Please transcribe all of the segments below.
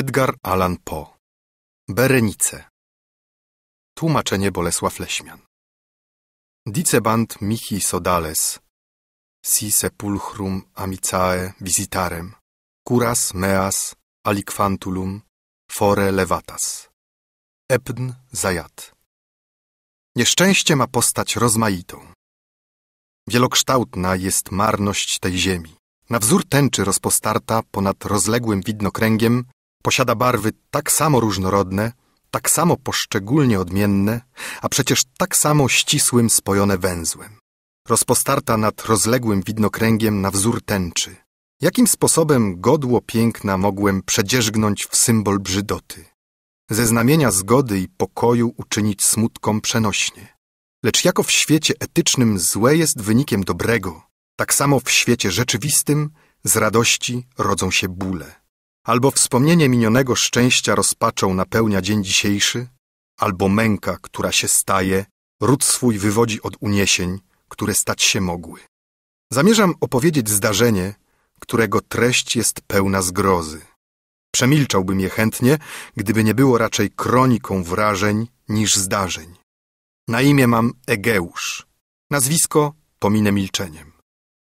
Edgar Allan Poe Berenice Tłumaczenie Bolesław Leśmian Diceband mihi sodales Si sepulchrum amicae visitarem Curas meas aliquantulum fore levatas Ebn zayat. Nieszczęście ma postać rozmaitą. Wielokształtna jest marność tej ziemi. Na wzór tęczy rozpostarta ponad rozległym widnokręgiem Posiada barwy tak samo różnorodne, tak samo poszczególnie odmienne, a przecież tak samo ścisłym spojone węzłem. Rozpostarta nad rozległym widnokręgiem na wzór tęczy. Jakim sposobem godło piękna mogłem przedzierzgnąć w symbol brzydoty? Ze znamienia zgody i pokoju uczynić smutkom przenośnie. Lecz jako w świecie etycznym złe jest wynikiem dobrego, tak samo w świecie rzeczywistym z radości rodzą się bóle. Albo wspomnienie minionego szczęścia rozpaczą napełnia dzień dzisiejszy, albo męka, która się staje, ród swój wywodzi od uniesień, które stać się mogły. Zamierzam opowiedzieć zdarzenie, którego treść jest pełna zgrozy. Przemilczałbym je chętnie, gdyby nie było raczej kroniką wrażeń niż zdarzeń. Na imię mam Egeusz. Nazwisko pominę milczeniem.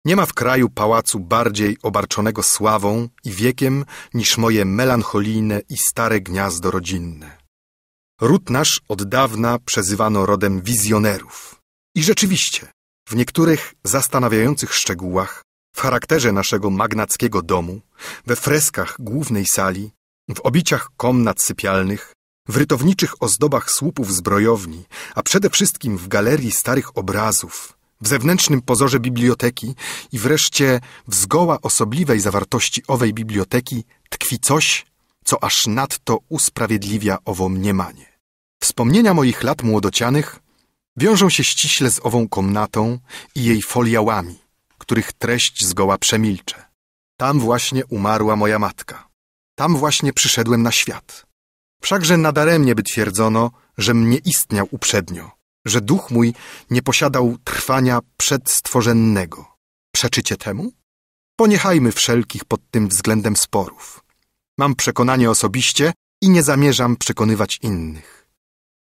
Nie ma w kraju pałacu bardziej obarczonego sławą i wiekiem niż moje melancholijne i stare gniazdo rodzinne. Ród nasz od dawna przezywano rodem wizjonerów. I rzeczywiście, w niektórych zastanawiających szczegółach, w charakterze naszego magnackiego domu, we freskach głównej sali, w obiciach komnat sypialnych, w rytowniczych ozdobach słupów zbrojowni, a przede wszystkim w galerii starych obrazów, w zewnętrznym pozorze biblioteki i wreszcie w zgoła osobliwej zawartości owej biblioteki tkwi coś, co aż nadto usprawiedliwia owo mniemanie. Wspomnienia moich lat młodocianych wiążą się ściśle z ową komnatą i jej foliałami, których treść zgoła przemilczę. Tam właśnie umarła moja matka. Tam właśnie przyszedłem na świat. Wszakże nadaremnie by twierdzono, że mnie istniał uprzednio – że duch mój nie posiadał trwania przedstworzennego. Przeczycie temu? Poniechajmy wszelkich pod tym względem sporów. Mam przekonanie osobiście i nie zamierzam przekonywać innych.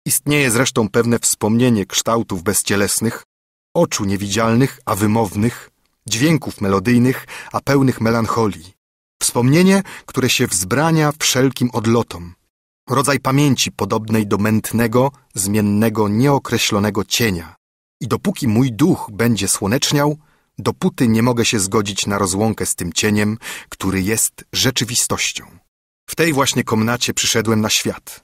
Istnieje zresztą pewne wspomnienie kształtów bezcielesnych, oczu niewidzialnych, a wymownych, dźwięków melodyjnych, a pełnych melancholii. Wspomnienie, które się wzbrania wszelkim odlotom, rodzaj pamięci podobnej do mętnego, zmiennego, nieokreślonego cienia. I dopóki mój duch będzie słoneczniał, dopóty nie mogę się zgodzić na rozłąkę z tym cieniem, który jest rzeczywistością. W tej właśnie komnacie przyszedłem na świat.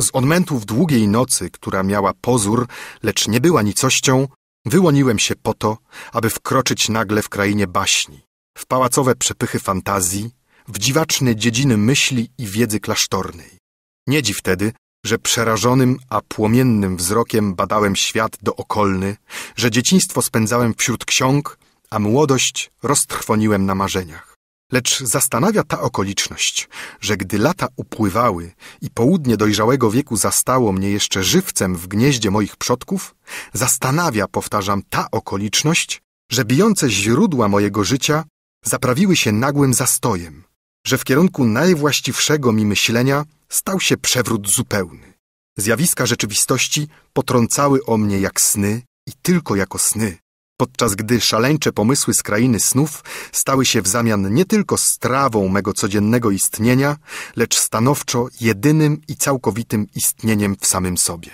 Z odmentów długiej nocy, która miała pozór, lecz nie była nicością, wyłoniłem się po to, aby wkroczyć nagle w krainie baśni, w pałacowe przepychy fantazji, w dziwaczne dziedziny myśli i wiedzy klasztornej. Nie dziw wtedy, że przerażonym, a płomiennym wzrokiem badałem świat dookolny, że dzieciństwo spędzałem wśród ksiąg, a młodość roztrwoniłem na marzeniach. Lecz zastanawia ta okoliczność, że gdy lata upływały i południe dojrzałego wieku zastało mnie jeszcze żywcem w gnieździe moich przodków, zastanawia, powtarzam, ta okoliczność, że bijące źródła mojego życia zaprawiły się nagłym zastojem, że w kierunku najwłaściwszego mi myślenia stał się przewrót zupełny. Zjawiska rzeczywistości potrącały o mnie jak sny i tylko jako sny, podczas gdy szaleńcze pomysły z krainy snów stały się w zamian nie tylko strawą mego codziennego istnienia, lecz stanowczo jedynym i całkowitym istnieniem w samym sobie.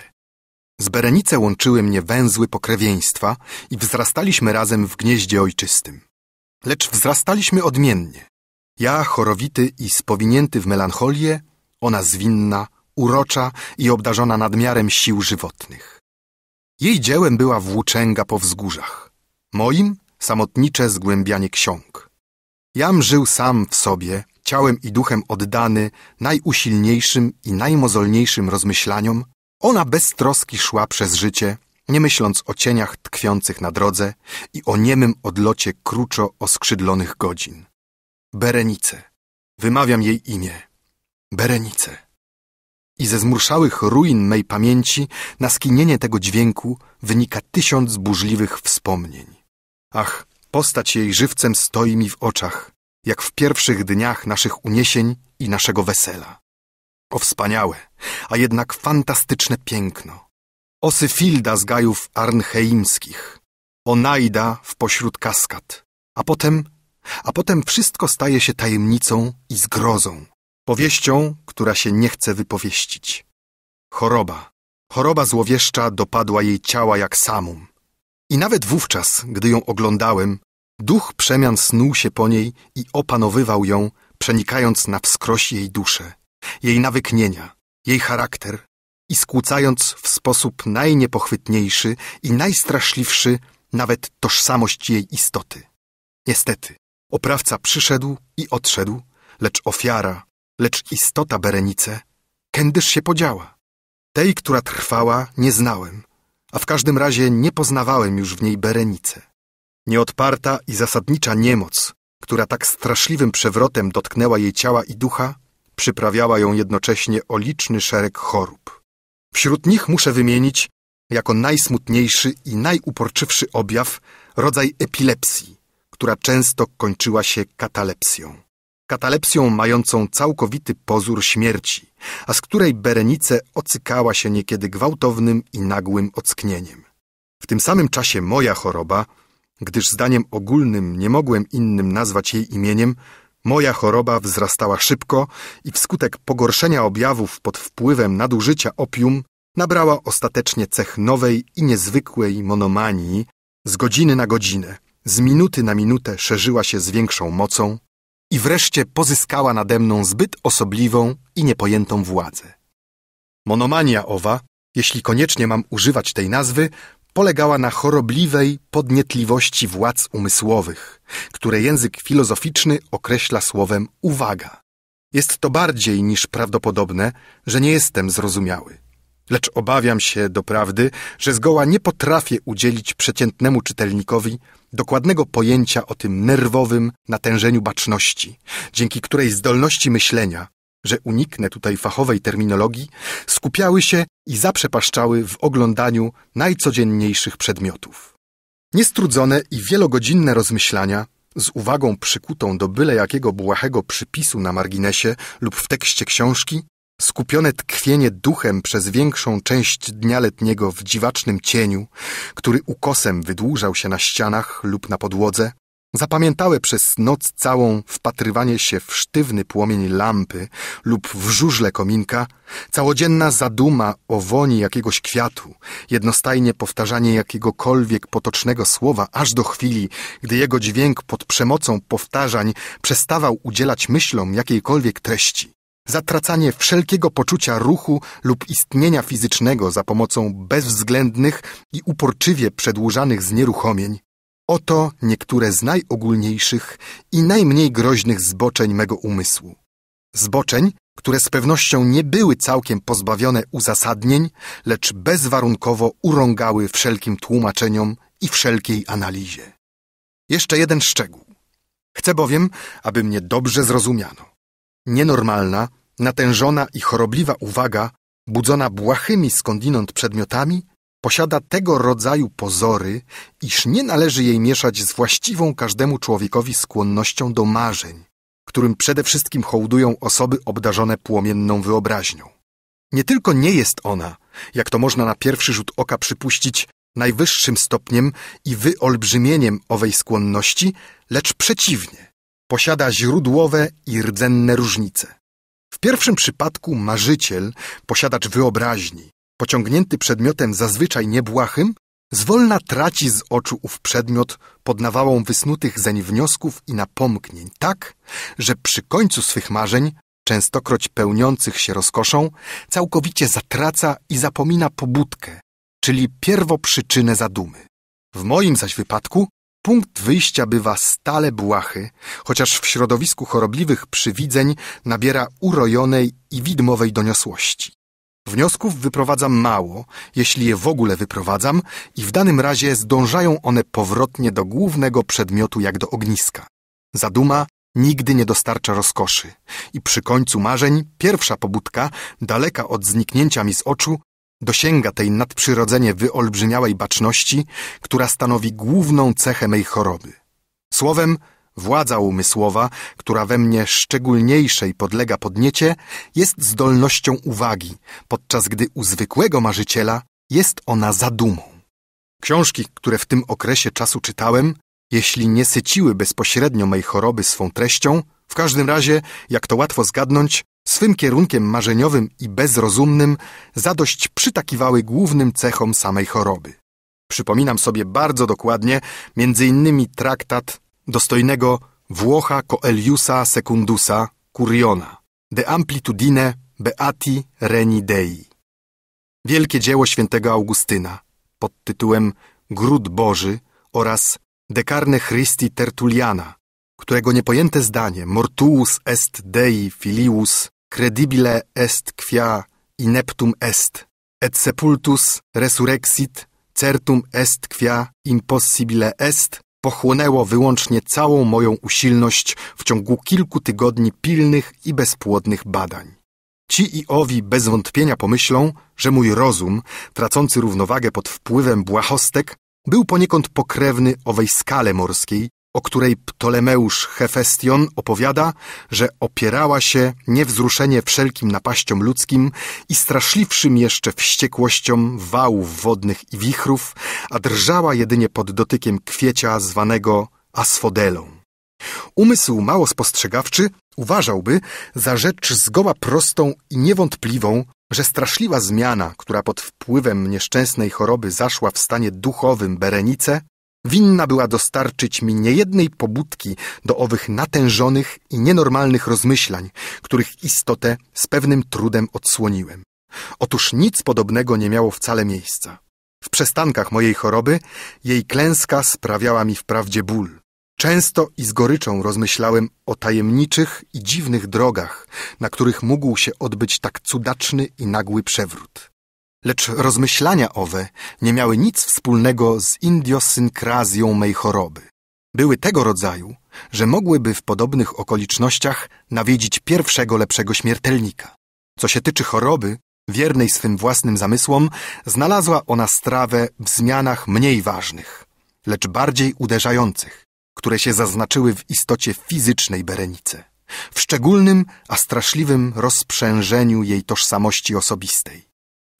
Z Berenice łączyły mnie węzły pokrewieństwa i wzrastaliśmy razem w gnieździe ojczystym. Lecz wzrastaliśmy odmiennie. Ja, chorowity i spowinięty w melancholię, ona zwinna, urocza i obdarzona nadmiarem sił żywotnych. Jej dziełem była włóczęga po wzgórzach. Moim samotnicze zgłębianie ksiąg. Jam żył sam w sobie, ciałem i duchem oddany najusilniejszym i najmozolniejszym rozmyślaniom, ona bez troski szła przez życie, nie myśląc o cieniach tkwiących na drodze i o niemym odlocie kruczo oskrzydlonych godzin. Berenice. Wymawiam jej imię. Berenice. I ze zmurszałych ruin mej pamięci na skinienie tego dźwięku wynika tysiąc burzliwych wspomnień. Ach, postać jej żywcem stoi mi w oczach, jak w pierwszych dniach naszych uniesień i naszego wesela. O wspaniałe, a jednak fantastyczne piękno. O Syfilda z gajów arnheimskich. O Najda w pośród kaskad. A potem, a potem wszystko staje się tajemnicą i zgrozą. Powieścią, która się nie chce wypowieścić. Choroba. Choroba złowieszcza dopadła jej ciała jak samum. I nawet wówczas, gdy ją oglądałem, duch przemian snuł się po niej i opanowywał ją, przenikając na wskroś jej duszę, jej nawyknienia, jej charakter i skłócając w sposób najniepochwytniejszy i najstraszliwszy nawet tożsamość jej istoty. Niestety, oprawca przyszedł i odszedł, lecz ofiara, lecz istota Berenice, kędyż się podziała. Tej, która trwała, nie znałem, a w każdym razie nie poznawałem już w niej Berenice. Nieodparta i zasadnicza niemoc, która tak straszliwym przewrotem dotknęła jej ciała i ducha, przyprawiała ją jednocześnie o liczny szereg chorób. Wśród nich muszę wymienić jako najsmutniejszy i najuporczywszy objaw rodzaj epilepsji, która często kończyła się katalepsją katalepsją mającą całkowity pozór śmierci, a z której Berenice ocykała się niekiedy gwałtownym i nagłym ocknieniem. W tym samym czasie moja choroba, gdyż zdaniem ogólnym nie mogłem innym nazwać jej imieniem, moja choroba wzrastała szybko i wskutek pogorszenia objawów pod wpływem nadużycia opium nabrała ostatecznie cech nowej i niezwykłej monomanii z godziny na godzinę, z minuty na minutę szerzyła się z większą mocą, i wreszcie pozyskała nade mną zbyt osobliwą i niepojętą władzę. Monomania owa, jeśli koniecznie mam używać tej nazwy, polegała na chorobliwej podnietliwości władz umysłowych, które język filozoficzny określa słowem uwaga. Jest to bardziej niż prawdopodobne, że nie jestem zrozumiały lecz obawiam się doprawdy, że zgoła nie potrafię udzielić przeciętnemu czytelnikowi dokładnego pojęcia o tym nerwowym natężeniu baczności, dzięki której zdolności myślenia, że uniknę tutaj fachowej terminologii, skupiały się i zaprzepaszczały w oglądaniu najcodzienniejszych przedmiotów. Niestrudzone i wielogodzinne rozmyślania, z uwagą przykutą do byle jakiego błahego przypisu na marginesie lub w tekście książki, skupione tkwienie duchem przez większą część dnia letniego w dziwacznym cieniu, który ukosem wydłużał się na ścianach lub na podłodze, zapamiętałe przez noc całą wpatrywanie się w sztywny płomień lampy lub w żużle kominka, całodzienna zaduma o woni jakiegoś kwiatu, jednostajnie powtarzanie jakiegokolwiek potocznego słowa aż do chwili, gdy jego dźwięk pod przemocą powtarzań przestawał udzielać myślom jakiejkolwiek treści zatracanie wszelkiego poczucia ruchu lub istnienia fizycznego za pomocą bezwzględnych i uporczywie przedłużanych znieruchomień. Oto niektóre z najogólniejszych i najmniej groźnych zboczeń mego umysłu. Zboczeń, które z pewnością nie były całkiem pozbawione uzasadnień, lecz bezwarunkowo urągały wszelkim tłumaczeniom i wszelkiej analizie. Jeszcze jeden szczegół. Chcę bowiem, aby mnie dobrze zrozumiano. Nienormalna, natężona i chorobliwa uwaga, budzona błahymi skądinąd przedmiotami, posiada tego rodzaju pozory, iż nie należy jej mieszać z właściwą każdemu człowiekowi skłonnością do marzeń, którym przede wszystkim hołdują osoby obdarzone płomienną wyobraźnią. Nie tylko nie jest ona, jak to można na pierwszy rzut oka przypuścić, najwyższym stopniem i wyolbrzymieniem owej skłonności, lecz przeciwnie posiada źródłowe i rdzenne różnice. W pierwszym przypadku marzyciel, posiadacz wyobraźni, pociągnięty przedmiotem zazwyczaj niebłahym, zwolna traci z oczu ów przedmiot pod nawałą wysnutych zeń wniosków i napomknień, tak, że przy końcu swych marzeń, częstokroć pełniących się rozkoszą, całkowicie zatraca i zapomina pobudkę, czyli pierwoprzyczynę zadumy. W moim zaś wypadku Punkt wyjścia bywa stale błahy, chociaż w środowisku chorobliwych przywidzeń nabiera urojonej i widmowej doniosłości. Wniosków wyprowadzam mało, jeśli je w ogóle wyprowadzam, i w danym razie zdążają one powrotnie do głównego przedmiotu jak do ogniska. Zaduma nigdy nie dostarcza rozkoszy i przy końcu marzeń pierwsza pobudka, daleka od zniknięcia mi z oczu, Dosięga tej nadprzyrodzenie wyolbrzymiałej baczności, która stanowi główną cechę mej choroby. Słowem, władza umysłowa, która we mnie szczególniejszej podlega podniecie, jest zdolnością uwagi, podczas gdy u zwykłego marzyciela jest ona zadumą. Książki, które w tym okresie czasu czytałem, jeśli nie syciły bezpośrednio mej choroby swą treścią, w każdym razie, jak to łatwo zgadnąć, swym kierunkiem marzeniowym i bezrozumnym zadość przytakiwały głównym cechom samej choroby. Przypominam sobie bardzo dokładnie między innymi traktat dostojnego Włocha Coeliusa Secundusa Curiona De Amplitudine Beati Reni Dei. Wielkie dzieło świętego Augustyna pod tytułem Gród Boży oraz Dekarne Christi Tertuliana, którego niepojęte zdanie Mortuus est Dei Filius credibile est quia ineptum est, et sepultus resurrexit, certum est quia impossibile est, pochłonęło wyłącznie całą moją usilność w ciągu kilku tygodni pilnych i bezpłodnych badań. Ci i owi bez wątpienia pomyślą, że mój rozum, tracący równowagę pod wpływem błahostek, był poniekąd pokrewny owej skale morskiej, o której Ptolemeusz Hefestion opowiada, że opierała się niewzruszenie wszelkim napaściom ludzkim i straszliwszym jeszcze wściekłościom wałów wodnych i wichrów, a drżała jedynie pod dotykiem kwiecia zwanego asfodelą. Umysł mało spostrzegawczy uważałby za rzecz zgoła prostą i niewątpliwą, że straszliwa zmiana, która pod wpływem nieszczęsnej choroby zaszła w stanie duchowym Berenice, winna była dostarczyć mi niejednej pobudki do owych natężonych i nienormalnych rozmyślań, których istotę z pewnym trudem odsłoniłem. Otóż nic podobnego nie miało wcale miejsca. W przestankach mojej choroby jej klęska sprawiała mi wprawdzie ból. Często i z goryczą rozmyślałem o tajemniczych i dziwnych drogach, na których mógł się odbyć tak cudaczny i nagły przewrót. Lecz rozmyślania owe nie miały nic wspólnego z indiosynkrazją mej choroby. Były tego rodzaju, że mogłyby w podobnych okolicznościach nawiedzić pierwszego lepszego śmiertelnika. Co się tyczy choroby, wiernej swym własnym zamysłom, znalazła ona strawę w zmianach mniej ważnych, lecz bardziej uderzających, które się zaznaczyły w istocie fizycznej Berenice, w szczególnym, a straszliwym rozprzężeniu jej tożsamości osobistej.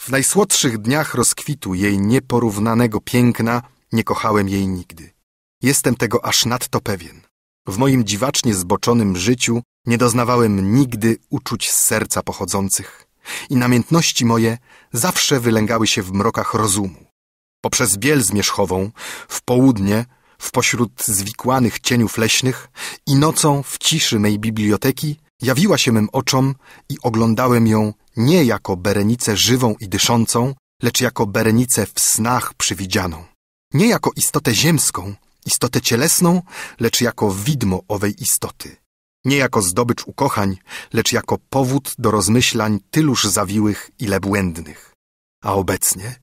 W najsłodszych dniach rozkwitu jej nieporównanego piękna nie kochałem jej nigdy. Jestem tego aż nadto pewien. W moim dziwacznie zboczonym życiu nie doznawałem nigdy uczuć z serca pochodzących i namiętności moje zawsze wylęgały się w mrokach rozumu. Poprzez biel zmierzchową, w południe, w pośród zwikłanych cieniów leśnych i nocą w ciszy mej biblioteki jawiła się mym oczom i oglądałem ją nie jako Berenicę żywą i dyszącą, lecz jako Berenicę w snach przywidzianą. Nie jako istotę ziemską, istotę cielesną, lecz jako widmo owej istoty. Nie jako zdobycz ukochań, lecz jako powód do rozmyślań tyluż zawiłych, ile błędnych. A obecnie?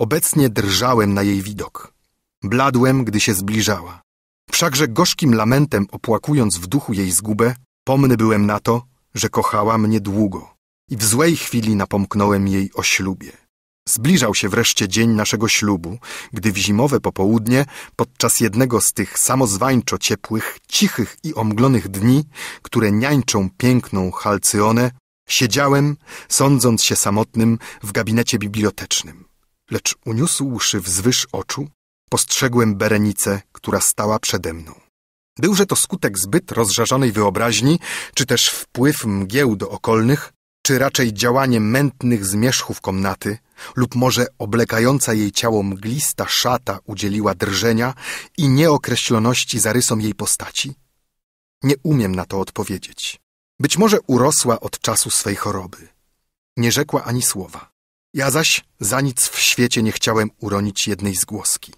Obecnie drżałem na jej widok. Bladłem, gdy się zbliżała. Wszakże gorzkim lamentem opłakując w duchu jej zgubę, pomny byłem na to, że kochała mnie długo i w złej chwili napomknąłem jej o ślubie. Zbliżał się wreszcie dzień naszego ślubu, gdy w zimowe popołudnie, podczas jednego z tych samozwańczo ciepłych, cichych i omglonych dni, które niańczą piękną Halcyonę, siedziałem, sądząc się samotnym, w gabinecie bibliotecznym. Lecz uniósłszy wzwyż oczu, postrzegłem Berenicę, która stała przede mną. Byłże to skutek zbyt rozżarzonej wyobraźni, czy też wpływ mgieł dookolnych, czy raczej działanie mętnych zmierzchów komnaty, lub może oblekająca jej ciało mglista szata udzieliła drżenia i nieokreśloności zarysom jej postaci? Nie umiem na to odpowiedzieć. Być może urosła od czasu swej choroby. Nie rzekła ani słowa. Ja zaś za nic w świecie nie chciałem uronić jednej zgłoski.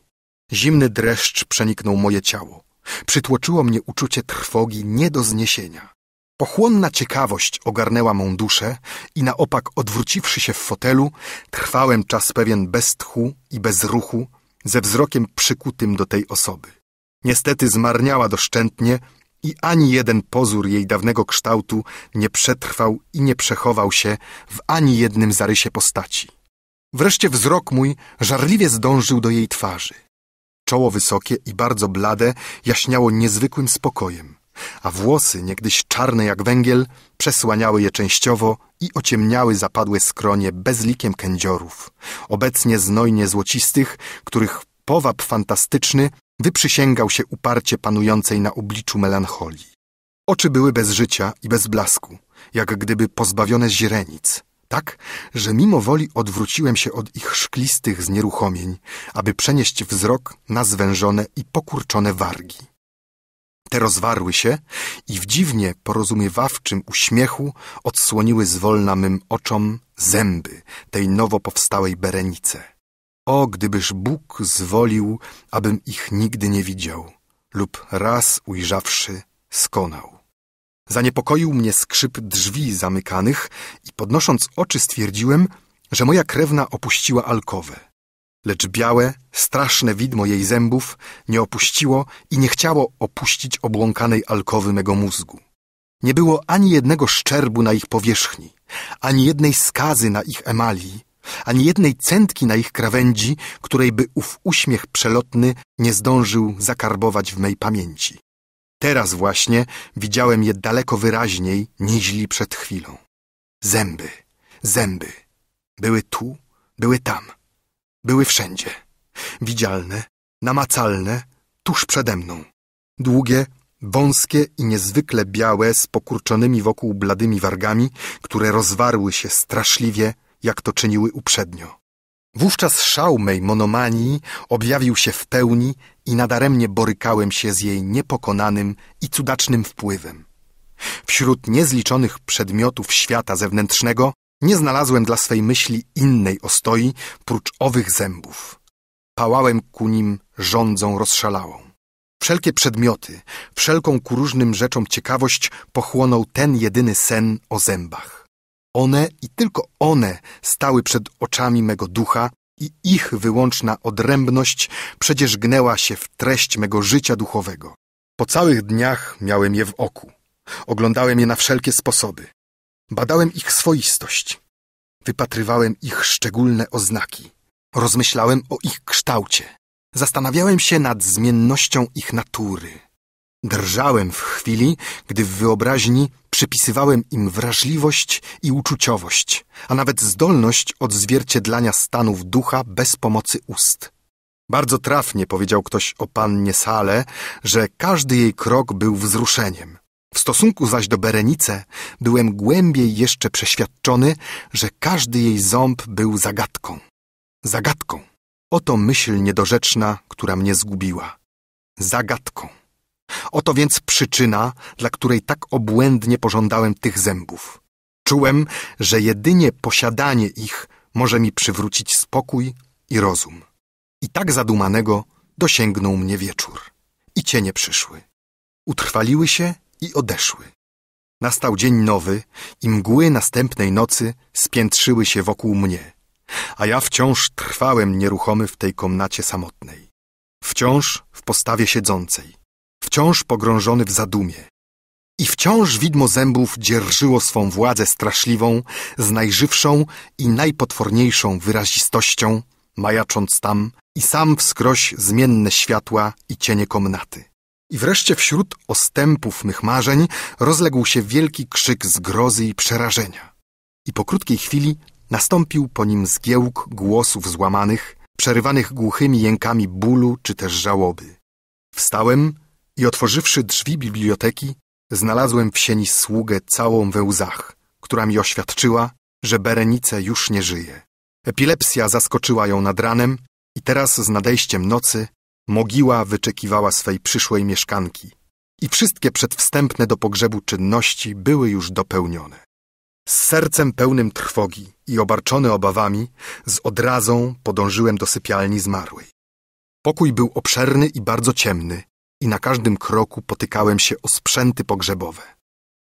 Zimny dreszcz przeniknął moje ciało. Przytłoczyło mnie uczucie trwogi nie do zniesienia. Pochłonna ciekawość ogarnęła mą duszę i na opak odwróciwszy się w fotelu, trwałem czas pewien bez tchu i bez ruchu, ze wzrokiem przykutym do tej osoby. Niestety zmarniała doszczętnie i ani jeden pozór jej dawnego kształtu nie przetrwał i nie przechował się w ani jednym zarysie postaci. Wreszcie wzrok mój żarliwie zdążył do jej twarzy. Czoło wysokie i bardzo blade jaśniało niezwykłym spokojem a włosy, niegdyś czarne jak węgiel, przesłaniały je częściowo i ociemniały zapadłe skronie bezlikiem kędziorów, obecnie znojnie złocistych, których powab fantastyczny wyprzysięgał się uparcie panującej na obliczu melancholii. Oczy były bez życia i bez blasku, jak gdyby pozbawione źrenic, tak, że mimo woli odwróciłem się od ich szklistych znieruchomień, aby przenieść wzrok na zwężone i pokurczone wargi. Te rozwarły się i w dziwnie porozumiewawczym uśmiechu odsłoniły zwolna mym oczom zęby tej nowo powstałej berenice. O, gdybyż Bóg zwolił, abym ich nigdy nie widział lub raz ujrzawszy skonał. Zaniepokoił mnie skrzyp drzwi zamykanych i podnosząc oczy stwierdziłem, że moja krewna opuściła alkowę lecz białe, straszne widmo jej zębów nie opuściło i nie chciało opuścić obłąkanej alkowy mego mózgu. Nie było ani jednego szczerbu na ich powierzchni, ani jednej skazy na ich emalii, ani jednej centki na ich krawędzi, której by ów uśmiech przelotny nie zdążył zakarbować w mej pamięci. Teraz właśnie widziałem je daleko wyraźniej niźli przed chwilą. Zęby, zęby. Były tu, były tam – były wszędzie. Widzialne, namacalne, tuż przede mną. Długie, wąskie i niezwykle białe, z pokurczonymi wokół bladymi wargami, które rozwarły się straszliwie, jak to czyniły uprzednio. Wówczas szał mej monomanii objawił się w pełni i nadaremnie borykałem się z jej niepokonanym i cudacznym wpływem. Wśród niezliczonych przedmiotów świata zewnętrznego nie znalazłem dla swej myśli innej ostoi, prócz owych zębów. Pałałem ku nim rządzą rozszalałą. Wszelkie przedmioty, wszelką ku różnym rzeczom ciekawość pochłonął ten jedyny sen o zębach. One i tylko one stały przed oczami mego ducha i ich wyłączna odrębność przecież gnęła się w treść mego życia duchowego. Po całych dniach miałem je w oku. Oglądałem je na wszelkie sposoby. Badałem ich swoistość. Wypatrywałem ich szczególne oznaki. Rozmyślałem o ich kształcie. Zastanawiałem się nad zmiennością ich natury. Drżałem w chwili, gdy w wyobraźni przypisywałem im wrażliwość i uczuciowość, a nawet zdolność odzwierciedlania stanów ducha bez pomocy ust. Bardzo trafnie powiedział ktoś o pannie Sale, że każdy jej krok był wzruszeniem. W stosunku zaś do Berenice byłem głębiej jeszcze przeświadczony, że każdy jej ząb był zagadką. Zagadką. Oto myśl niedorzeczna, która mnie zgubiła. Zagadką. Oto więc przyczyna, dla której tak obłędnie pożądałem tych zębów. Czułem, że jedynie posiadanie ich może mi przywrócić spokój i rozum. I tak zadumanego dosięgnął mnie wieczór. I cienie przyszły. Utrwaliły się i odeszły. Nastał dzień nowy i mgły następnej nocy spiętrzyły się wokół mnie, a ja wciąż trwałem nieruchomy w tej komnacie samotnej. Wciąż w postawie siedzącej, wciąż pogrążony w zadumie. I wciąż widmo zębów dzierżyło swą władzę straszliwą, z najżywszą i najpotworniejszą wyrazistością, majacząc tam i sam wskroś zmienne światła i cienie komnaty. I wreszcie wśród ostępów mych marzeń rozległ się wielki krzyk zgrozy i przerażenia. I po krótkiej chwili nastąpił po nim zgiełk głosów złamanych, przerywanych głuchymi jękami bólu czy też żałoby. Wstałem i otworzywszy drzwi biblioteki, znalazłem w sieni sługę całą we łzach, która mi oświadczyła, że Berenice już nie żyje. Epilepsja zaskoczyła ją nad ranem i teraz z nadejściem nocy Mogiła wyczekiwała swej przyszłej mieszkanki i wszystkie przedwstępne do pogrzebu czynności były już dopełnione. Z sercem pełnym trwogi i obarczony obawami, z odrazą podążyłem do sypialni zmarłej. Pokój był obszerny i bardzo ciemny i na każdym kroku potykałem się o sprzęty pogrzebowe.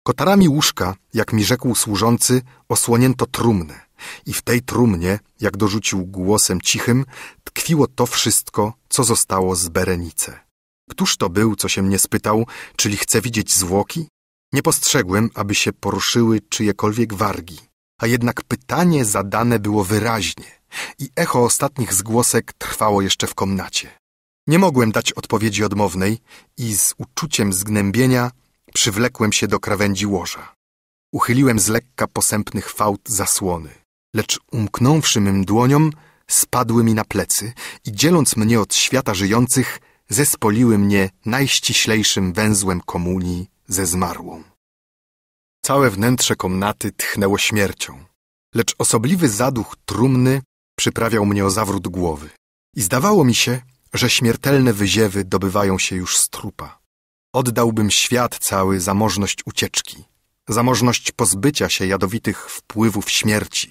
Kotarami łóżka, jak mi rzekł służący, osłonięto trumnę i w tej trumnie, jak dorzucił głosem cichym, tkwiło to wszystko, co zostało z Berenice. Któż to był, co się mnie spytał, czyli chce widzieć zwłoki? Nie postrzegłem, aby się poruszyły czyjekolwiek wargi, a jednak pytanie zadane było wyraźnie i echo ostatnich zgłosek trwało jeszcze w komnacie. Nie mogłem dać odpowiedzi odmownej i z uczuciem zgnębienia Przywlekłem się do krawędzi łoża. Uchyliłem z lekka posępnych fałd zasłony, lecz umknąwszy mym dłoniom, spadły mi na plecy i dzieląc mnie od świata żyjących, zespoliły mnie najściślejszym węzłem komunii ze zmarłą. Całe wnętrze komnaty tchnęło śmiercią, lecz osobliwy zaduch trumny przyprawiał mnie o zawrót głowy i zdawało mi się, że śmiertelne wyziewy dobywają się już z trupa. Oddałbym świat cały za możność ucieczki, za możność pozbycia się jadowitych wpływów śmierci,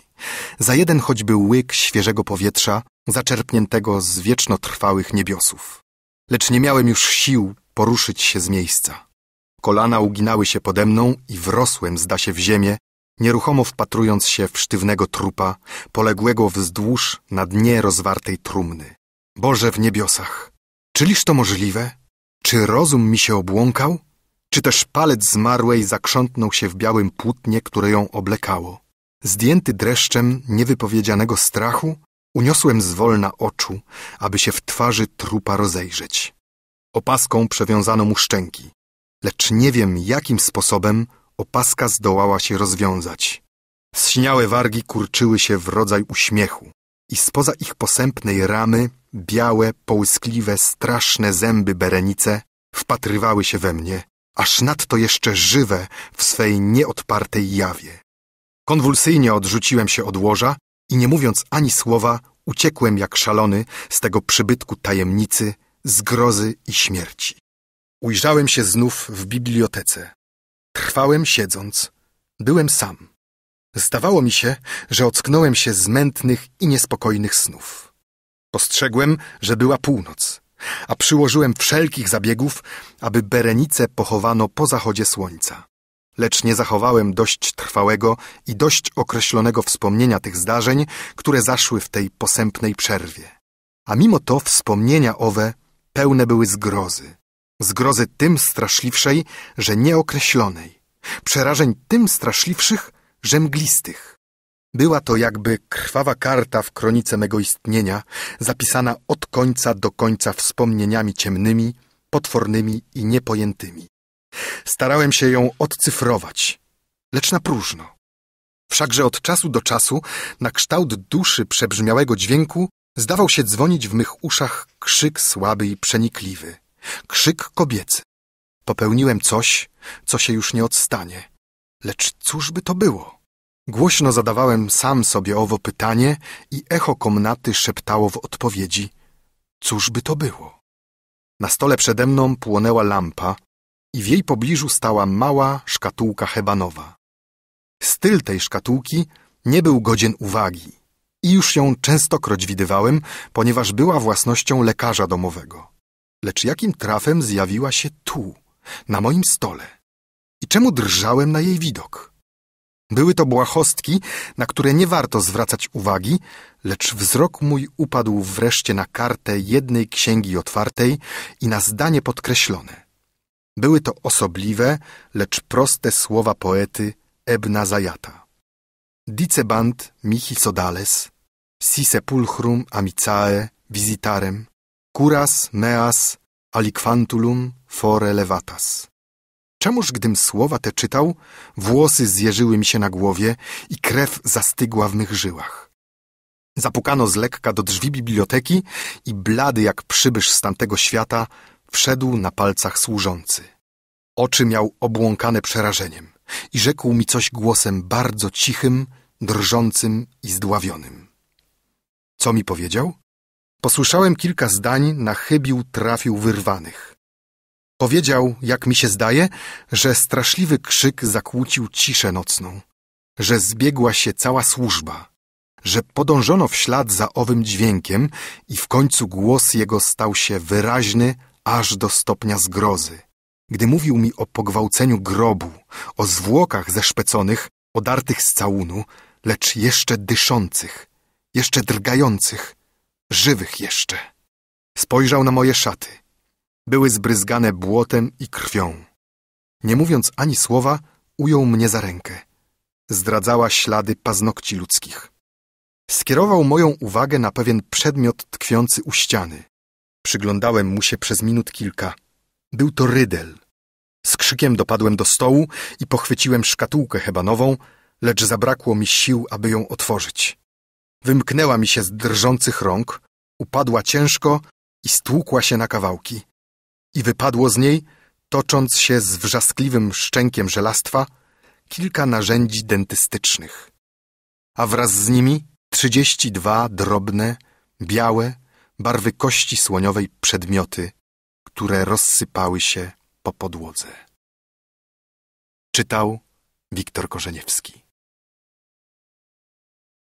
za jeden choćby łyk świeżego powietrza zaczerpniętego z wiecznotrwałych niebiosów. Lecz nie miałem już sił poruszyć się z miejsca. Kolana uginały się pode mną i wrosłem, zda się, w ziemię, nieruchomo wpatrując się w sztywnego trupa, poległego wzdłuż na dnie rozwartej trumny. Boże w niebiosach! Czyliż to możliwe? Czy rozum mi się obłąkał? Czy też palec zmarłej zakrzątnął się w białym płótnie, które ją oblekało? Zdjęty dreszczem niewypowiedzianego strachu, uniosłem zwolna oczu, aby się w twarzy trupa rozejrzeć. Opaską przewiązano mu szczęki, lecz nie wiem, jakim sposobem opaska zdołała się rozwiązać. Zśniałe wargi kurczyły się w rodzaj uśmiechu i spoza ich posępnej ramy Białe, połyskliwe, straszne zęby Berenice wpatrywały się we mnie, aż nadto jeszcze żywe w swej nieodpartej jawie. Konwulsyjnie odrzuciłem się od łoża i nie mówiąc ani słowa, uciekłem jak szalony z tego przybytku tajemnicy, zgrozy i śmierci. Ujrzałem się znów w bibliotece. Trwałem siedząc. Byłem sam. Zdawało mi się, że ocknąłem się z mętnych i niespokojnych snów. Postrzegłem, że była północ, a przyłożyłem wszelkich zabiegów, aby Berenice pochowano po zachodzie słońca. Lecz nie zachowałem dość trwałego i dość określonego wspomnienia tych zdarzeń, które zaszły w tej posępnej przerwie. A mimo to wspomnienia owe pełne były zgrozy. Zgrozy tym straszliwszej, że nieokreślonej. Przerażeń tym straszliwszych, że mglistych. Była to jakby krwawa karta w kronice mego istnienia, zapisana od końca do końca wspomnieniami ciemnymi, potwornymi i niepojętymi. Starałem się ją odcyfrować, lecz na próżno. Wszakże od czasu do czasu, na kształt duszy przebrzmiałego dźwięku, zdawał się dzwonić w mych uszach krzyk słaby i przenikliwy. Krzyk kobiecy. Popełniłem coś, co się już nie odstanie. Lecz cóż by to było? Głośno zadawałem sam sobie owo pytanie i echo komnaty szeptało w odpowiedzi: Cóż by to było? Na stole przede mną płonęła lampa i w jej pobliżu stała mała szkatułka hebanowa. Styl tej szkatułki nie był godzien uwagi i już ją częstokroć widywałem, ponieważ była własnością lekarza domowego. Lecz jakim trafem zjawiła się tu, na moim stole? I czemu drżałem na jej widok? Były to błahostki, na które nie warto zwracać uwagi, lecz wzrok mój upadł wreszcie na kartę jednej księgi otwartej i na zdanie podkreślone. Były to osobliwe, lecz proste słowa poety Ebna Zajata. Dicebant mihi sodales, si sepulchrum amicae visitarem, curas meas aliquantulum fore levatas. Czemuż, gdym słowa te czytał, włosy zjeżyły mi się na głowie i krew zastygła w mych żyłach. Zapukano z lekka do drzwi biblioteki i blady jak przybysz z tamtego świata wszedł na palcach służący. Oczy miał obłąkane przerażeniem i rzekł mi coś głosem bardzo cichym, drżącym i zdławionym. Co mi powiedział? Posłyszałem kilka zdań, na chybił trafił wyrwanych. Powiedział, jak mi się zdaje, że straszliwy krzyk zakłócił ciszę nocną, że zbiegła się cała służba, że podążono w ślad za owym dźwiękiem i w końcu głos jego stał się wyraźny aż do stopnia zgrozy. Gdy mówił mi o pogwałceniu grobu, o zwłokach zeszpeconych, odartych z całunu, lecz jeszcze dyszących, jeszcze drgających, żywych jeszcze. Spojrzał na moje szaty – były zbryzgane błotem i krwią. Nie mówiąc ani słowa, ujął mnie za rękę. Zdradzała ślady paznokci ludzkich. Skierował moją uwagę na pewien przedmiot tkwiący u ściany. Przyglądałem mu się przez minut kilka. Był to rydel. Z krzykiem dopadłem do stołu i pochwyciłem szkatułkę hebanową, lecz zabrakło mi sił, aby ją otworzyć. Wymknęła mi się z drżących rąk, upadła ciężko i stłukła się na kawałki. I wypadło z niej, tocząc się z wrzaskliwym szczękiem żelastwa, kilka narzędzi dentystycznych. A wraz z nimi trzydzieści dwa drobne, białe, barwy kości słoniowej przedmioty, które rozsypały się po podłodze. Czytał Wiktor Korzeniewski.